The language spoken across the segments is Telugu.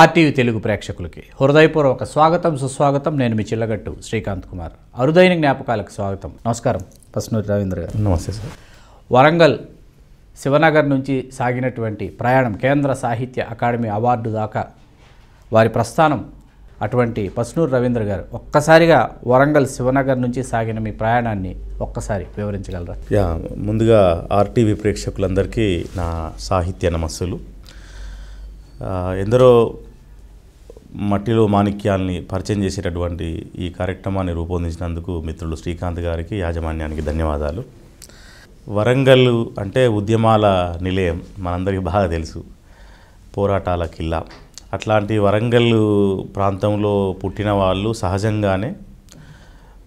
ఆర్టీవీ తెలుగు ప్రేక్షకులకి హృదయపూర్వక స్వాగతం సుస్వాగతం నేను మీ చిల్లగట్టు శ్రీకాంత్ కుమార్ అరుదైన జ్ఞాపకాలకు స్వాగతం నమస్కారం పస్నూరి రవీంద్ర గారు నమస్తే సార్ వరంగల్ శివనగర్ నుంచి సాగినటువంటి ప్రయాణం కేంద్ర సాహిత్య అకాడమీ అవార్డు దాకా వారి ప్రస్థానం అటువంటి పస్నూరు రవీంద్ర గారు ఒక్కసారిగా వరంగల్ శివనగర్ నుంచి సాగిన మీ ప్రయాణాన్ని ఒక్కసారి వివరించగలరా యా ముందుగా ఆర్టీవీ ప్రేక్షకులందరికీ నా సాహిత్య నమస్సులు ఎందరో మట్టిలో మాణిక్యాల్ని పరిచయం చేసేటటువంటి ఈ కార్యక్రమాన్ని రూపొందించినందుకు మిత్రులు శ్రీకాంత్ గారికి యాజమాన్యానికి ధన్యవాదాలు వరంగల్ అంటే ఉద్యమాల నిలయం మనందరికీ బాగా తెలుసు పోరాటాల కిల్లా అట్లాంటి వరంగల్ ప్రాంతంలో పుట్టిన వాళ్ళు సహజంగానే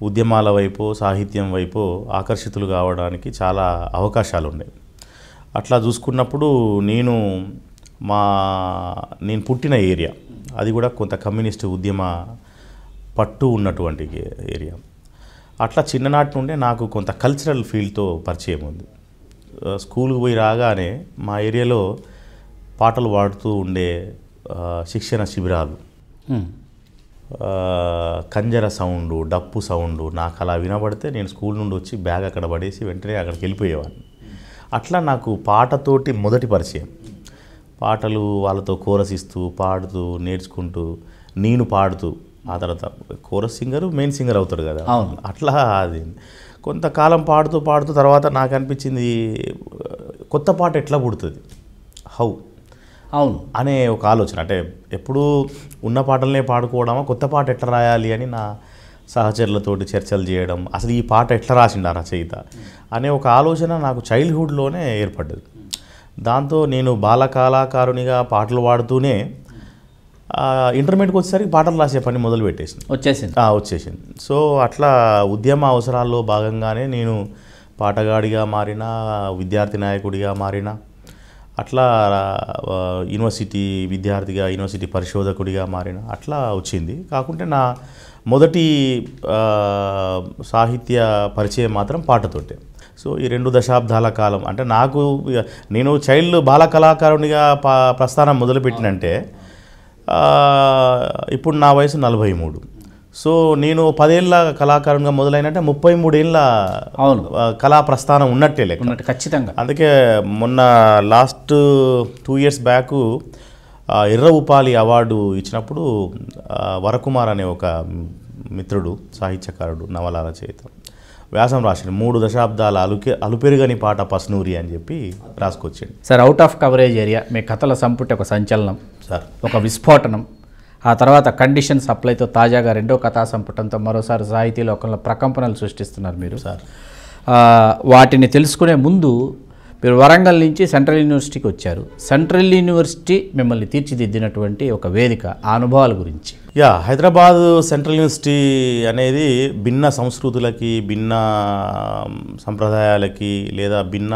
ఉద్యమాల వైపు సాహిత్యం వైపు ఆకర్షితులు కావడానికి చాలా అవకాశాలు ఉన్నాయి అట్లా చూసుకున్నప్పుడు నేను మా నేను పుట్టిన ఏరియా అది కూడా కొంత కమ్యూనిస్ట్ ఉద్యమ పట్టు ఉన్నటువంటి ఏరియా అట్లా చిన్ననాటి నుండే నాకు కొంత కల్చరల్ ఫీల్డ్తో పరిచయం ఉంది స్కూల్కి పోయి రాగానే మా ఏరియాలో పాటలు పాడుతూ ఉండే శిక్షణ శిబిరాలు కంజర సౌండ్ డప్పు సౌండ్ నాకు అలా వినబడితే నేను స్కూల్ నుండి వచ్చి బ్యాగ్ అక్కడ పడేసి వెంటనే అక్కడికి వెళ్ళిపోయేవాడిని అట్లా నాకు పాటతోటి మొదటి పరిచయం పాటలు వాళ్ళతో కోరస్ ఇస్తూ పాడుతూ నేర్చుకుంటూ నేను పాడుతూ ఆ తర్వాత కోరస్ సింగర్ మెయిన్ సింగర్ అవుతాడు కదా అట్లా అది కొంతకాలం పాడుతూ పాడుతూ తర్వాత నాకు అనిపించింది కొత్త పాట ఎట్లా పుడుతుంది హౌ అవును అనే ఒక ఆలోచన అంటే ఎప్పుడూ ఉన్న పాటలనే పాడుకోవడమా కొత్త పాట ఎట్లా రాయాలి అని నా సహచరులతోటి చర్చలు చేయడం అసలు ఈ పాట ఎట్లా రాసిండు ఆ రచయిత అనే ఒక ఆలోచన నాకు చైల్డ్హుడ్లోనే ఏర్పడ్డది దాంతో నేను బాలకళాకారునిగా పాటలు పాడుతూనే ఇంటర్మీడియట్కి వచ్చేసరికి పాటలు రాసే పని మొదలు పెట్టేసింది వచ్చేసింది వచ్చేసింది సో అట్లా ఉద్యమ అవసరాల్లో భాగంగానే నేను పాటగాడిగా మారిన విద్యార్థి నాయకుడిగా మారిన అట్లా యూనివర్సిటీ విద్యార్థిగా యూనివర్సిటీ పరిశోధకుడిగా మారిన అట్లా వచ్చింది కాకుంటే నా మొదటి సాహిత్య పరిచయం మాత్రం పాటతోటే సో ఈ రెండు దశాబ్దాల కాలం అంటే నాకు నేను చైల్డ్ బాల కళాకారునిగా ప్రస్థానం మొదలుపెట్టినంటే ఇప్పుడు నా వయసు నలభై మూడు సో నేను పదేళ్ళ కళాకారునిగా మొదలైనంటే ముప్పై మూడేళ్ళ అవును కళా ప్రస్థానం ఉన్నట్టే లేక ఖచ్చితంగా అందుకే మొన్న లాస్ట్ టూ ఇయర్స్ బ్యాకు ఎర్ర ఉపాలి అవార్డు ఇచ్చినప్పుడు వరకుమార్ అనే ఒక మిత్రుడు సాహిత్యకారుడు నవల రచయిత వ్యాసం రాసిండు మూడు దశాబ్దాల అలుకే అలుపెరుగని పాట పసునూరి అని చెప్పి రాసుకొచ్చాడు sir out of coverage area మీ కథల సంపుటి ఒక సంచలనం సార్ ఒక విస్ఫోటనం ఆ తర్వాత కండిషన్ సప్లైతో తాజాగా రెండో కథా సంపుటంతో మరోసారి సాహితీ లోకంలో ప్రకంపనలు సృష్టిస్తున్నారు మీరు సార్ వాటిని తెలుసుకునే ముందు మీరు వరంగల్ నుంచి సెంట్రల్ యూనివర్సిటీకి వచ్చారు సెంట్రల్ యూనివర్సిటీ మిమ్మల్ని తీర్చిదిద్దినటువంటి ఒక వేదిక ఆ అనుభవాల గురించి యా హైదరాబాద్ సెంట్రల్ యూనివర్సిటీ అనేది భిన్న సంస్కృతులకి భిన్న సంప్రదాయాలకి లేదా భిన్న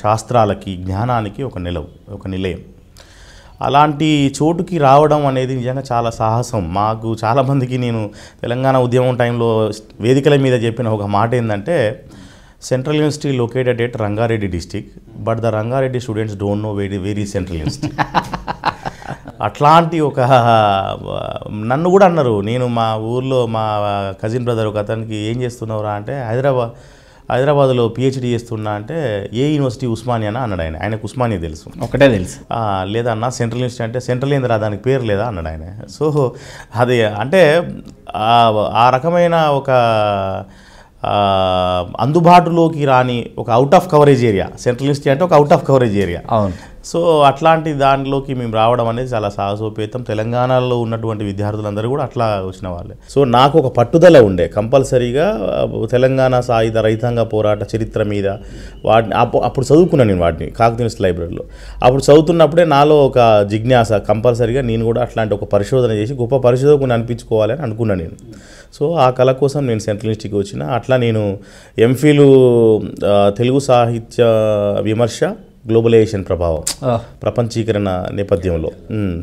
శాస్త్రాలకి జ్ఞానానికి ఒక నిలవు ఒక నిలయం అలాంటి చోటుకి రావడం అనేది నిజంగా చాలా సాహసం మాకు చాలామందికి నేను తెలంగాణ ఉద్యమం టైంలో వేదికల మీద చెప్పిన ఒక మాట ఏంటంటే Central University located at Rangareddy district, but the Rangareddy students don't know where, where is Central University. అట్లాంటి ఒక నన్ను కూడా అన్నారు నేను మా ఊర్లో మా కజిన్ బ్రదర్ ఒక అతనికి ఏం చేస్తున్నావురా అంటే హైదరాబాద్ హైదరాబాద్లో పిహెచ్డి చేస్తున్నా అంటే ఏ యూనివర్సిటీ ఉస్మానియానా అన్నాడు ఆయన ఆయనకు ఉస్మానియా తెలుసు ఒకటే తెలుసు లేదన్నా సెంట్రల్ యూనివర్సిటీ అంటే సెంట్రల్ ఏందిరా దానికి పేరు లేదా అన్నాడు ఆయన సో అది అంటే ఆ రకమైన ఒక అందుబాటులోకి రాని ఒక out of coverage area central university అంటే ఒక అవుట్ ఆఫ్ కవరేజ్ ఏరియా అవును సో అట్లాంటి దానిలోకి మేము రావడం అనేది చాలా సాహసోపేతం తెలంగాణలో ఉన్నటువంటి విద్యార్థులందరూ కూడా అట్లా వచ్చిన వాళ్ళే సో నాకు ఒక పట్టుదల ఉండే కంపల్సరీగా తెలంగాణ సాయుధ రైతాంగ పోరాట చరిత్ర మీద వాటిని అప్పుడు చదువుకున్నాను నేను వాటిని కాకతీనిస్ లైబ్రరీలో అప్పుడు చదువుతున్నప్పుడే నాలో ఒక జిజ్ఞాస కంపల్సరీగా నేను కూడా అట్లాంటి ఒక పరిశోధన చేసి గొప్ప పరిశోధకుని అనిపించుకోవాలని అనుకున్నాను నేను సో ఆ కళ కోసం నేను సెంట్రల్ ఇన్స్టిట్యూట్కి వచ్చిన అట్లా నేను ఎంఫీలు తెలుగు సాహిత్య విమర్శ గ్లోబలైజేషన్ ప్రభావం ప్రపంచీకరణ నేపథ్యంలో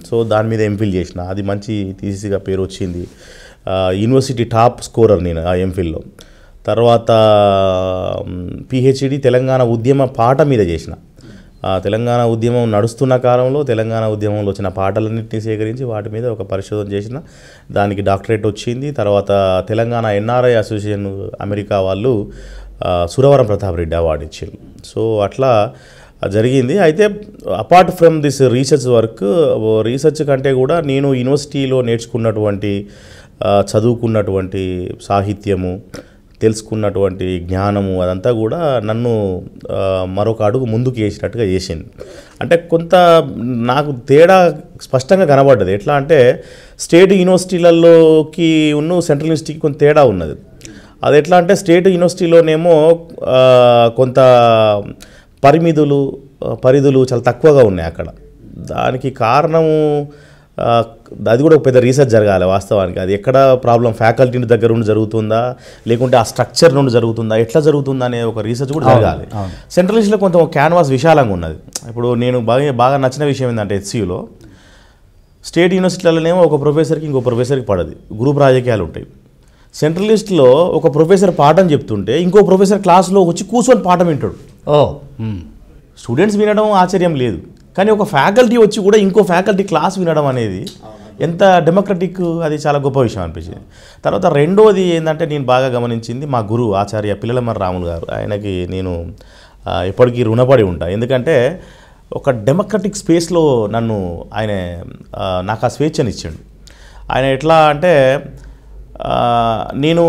సో దాని మీద ఎంఫిల్ చేసిన అది మంచి థీసిస్గా పేరు వచ్చింది యూనివర్సిటీ టాప్ స్కోరర్ నేను ఆ ఎంఫిల్లో తర్వాత పిహెచ్డి తెలంగాణ ఉద్యమ పాట మీద చేసిన తెలంగాణ ఉద్యమం నడుస్తున్న కాలంలో తెలంగాణ ఉద్యమంలో వచ్చిన పాటలన్నింటినీ సేకరించి వాటి మీద ఒక పరిశోధన చేసిన దానికి డాక్టరేట్ వచ్చింది తర్వాత తెలంగాణ ఎన్ఆర్ఐ అసోసియేషన్ అమెరికా వాళ్ళు సురవరం ప్రతాప్ రెడ్డి అవార్డు ఇచ్చారు సో అట్లా జరిగింది అయితే apart from this research work research కంటే కూడా నేను యూనివర్సిటీలో నేర్చుకున్నటువంటి చదువుకున్నటువంటి సాహిత్యము తెలుసుకున్నటువంటి జ్ఞానము అదంతా కూడా నన్ను మరొక అడుగు ముందుకు వేసినట్టుగా చేసింది అంటే కొంత నాకు తేడా స్పష్టంగా కనబడ్డది ఎట్లా అంటే స్టేట్ యూనివర్సిటీలలోకి ఉన్న సెంట్రల్ యూనివర్సిటీకి కొంత తేడా ఉన్నది అది ఎట్లా అంటే స్టేట్ యూనివర్సిటీలోనేమో కొంత పరిమితులు పరిధులు చాలా తక్కువగా ఉన్నాయి అక్కడ దానికి కారణము అది కూడా ఒక పెద్ద రీసెర్చ్ జరగాలి వాస్తవానికి అది ఎక్కడ ప్రాబ్లం ఫ్యాకల్టీ దగ్గర నుండి జరుగుతుందా లేకుంటే ఆ స్ట్రక్చర్ నుండి జరుగుతుందా ఎట్లా జరుగుతుందా అనే ఒక రీసెర్చ్ కూడా జరగాలి సెంట్రల్ సెంట్రలిస్ట్లో కొంత క్యాన్వాస్ విశాలంగా ఉన్నది ఇప్పుడు నేను బాగా బాగా నచ్చిన విషయం ఏంటంటే హెచ్సియులో స్టేట్ యూనివర్సిటీలలోనేమో ఒక ప్రొఫెసర్కి ఇంకో ప్రొఫెసర్కి పడదు గ్రూప్ రాజకీయాలు ఉంటాయి సెంట్రలిస్ట్లో ఒక ప్రొఫెసర్ పాఠం చెప్తుంటే ఇంకో ప్రొఫెసర్ క్లాస్లో వచ్చి కూర్చొని పాఠం వింటాడు ఓ స్టూడెంట్స్ వినడం ఆశ్చర్యం లేదు కానీ ఒక ఫ్యాకల్టీ వచ్చి కూడా ఇంకో ఫ్యాకల్టీ క్లాస్ వినడం అనేది ఎంత డెమోక్రటిక్ అది చాలా గొప్ప విషయం అనిపించింది తర్వాత రెండోది ఏంటంటే నేను బాగా గమనించింది మా గురువు ఆచార్య పిల్లలమ్మ రాములు గారు ఆయనకి నేను ఎప్పటికీ రుణపడి ఉంటాను ఎందుకంటే ఒక డెమోక్రటిక్ స్పేస్లో నన్ను ఆయన నాకు ఆ ఇచ్చాడు ఆయన ఎట్లా అంటే నేను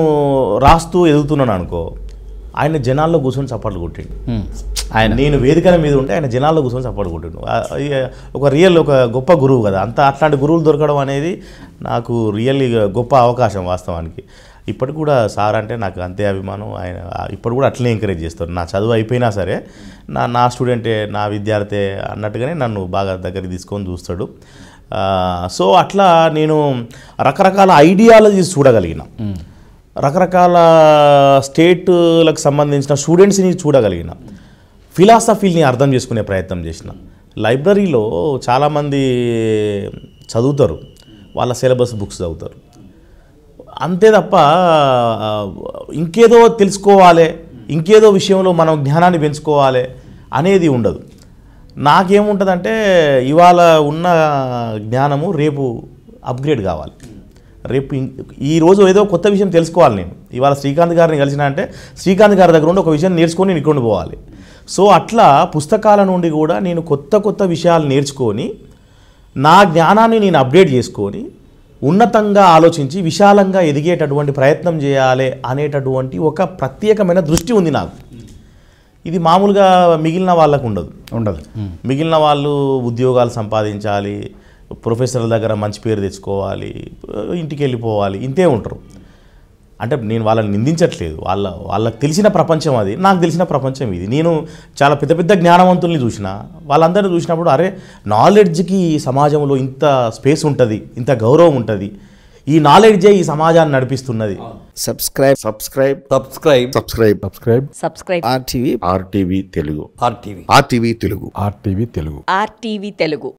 రాస్తూ ఎదుగుతున్నాను అనుకో ఆయన జనాల్లో కూర్చొని చప్పట్లు కొట్టిండు ఆయన నేను వేదికల మీద ఉంటే ఆయన జనాల్లో కూర్చొని చప్పట్లు కొట్టిండు ఒక రియల్ ఒక గొప్ప గురువు కదా అంత అట్లాంటి గురువులు దొరకడం అనేది నాకు రియల్లీ గొప్ప అవకాశం వాస్తవానికి ఇప్పటికి కూడా సార్ అంటే నాకు అంతే అభిమానం ఆయన ఇప్పుడు కూడా అట్లనే ఎంకరేజ్ చేస్తారు నా చదువు అయిపోయినా సరే నా నా స్టూడెంటే నా విద్యార్థి అన్నట్టుగానే నన్ను బాగా దగ్గరికి తీసుకొని చూస్తాడు సో అట్లా నేను రకరకాల ఐడియాలజీస్ చూడగలిగిన రకరకాల స్టేట్లకు సంబంధించిన స్టూడెంట్స్ని చూడగలిగిన ఫిలాసఫీని అర్థం చేసుకునే ప్రయత్నం చేసిన లైబ్రరీలో చాలామంది చదువుతారు వాళ్ళ సిలబస్ బుక్స్ చదువుతారు అంతే తప్ప ఇంకేదో తెలుసుకోవాలి ఇంకేదో విషయంలో మనం జ్ఞానాన్ని పెంచుకోవాలి అనేది ఉండదు నాకేముంటుందంటే ఇవాళ ఉన్న జ్ఞానము రేపు అప్గ్రేడ్ కావాలి రేపు ఈరోజు ఏదో కొత్త విషయం తెలుసుకోవాలి నేను ఇవాళ శ్రీకాంత్ గారిని కలిసిన అంటే శ్రీకాంత్ గారి దగ్గర ఉండి ఒక విషయం నేర్చుకొని నేను ఇక్కడ పోవాలి సో అట్లా పుస్తకాల నుండి కూడా నేను కొత్త కొత్త విషయాలు నేర్చుకొని నా జ్ఞానాన్ని నేను అప్డేట్ చేసుకొని ఉన్నతంగా ఆలోచించి విశాలంగా ఎదిగేటటువంటి ప్రయత్నం చేయాలి అనేటటువంటి ఒక ప్రత్యేకమైన దృష్టి ఉంది నాకు ఇది మామూలుగా మిగిలిన వాళ్ళకు ఉండదు ఉండదు మిగిలిన వాళ్ళు ఉద్యోగాలు సంపాదించాలి ప్రొఫెసర్ల దగ్గర మంచి పేరు తెచ్చుకోవాలి ఇంటికి వెళ్ళిపోవాలి ఇంతే ఉంటారు అంటే నేను వాళ్ళని నిందించట్లేదు వాళ్ళ వాళ్ళకి తెలిసిన ప్రపంచం అది నాకు తెలిసిన ప్రపంచం ఇది నేను చాలా పెద్ద పెద్ద జ్ఞానవంతుల్ని చూసిన వాళ్ళందరినీ చూసినప్పుడు అరే నాలెడ్జ్కి సమాజంలో ఇంత స్పేస్ ఉంటుంది ఇంత గౌరవం ఉంటుంది ఈ నాలెడ్జే ఈ సమాజాన్ని నడిపిస్తున్నది subscribe subscribe subscribe subscribe subscribe subscribe RTV RTV Telugu RTV RTV Telugu RTV Telugu RTV Telugu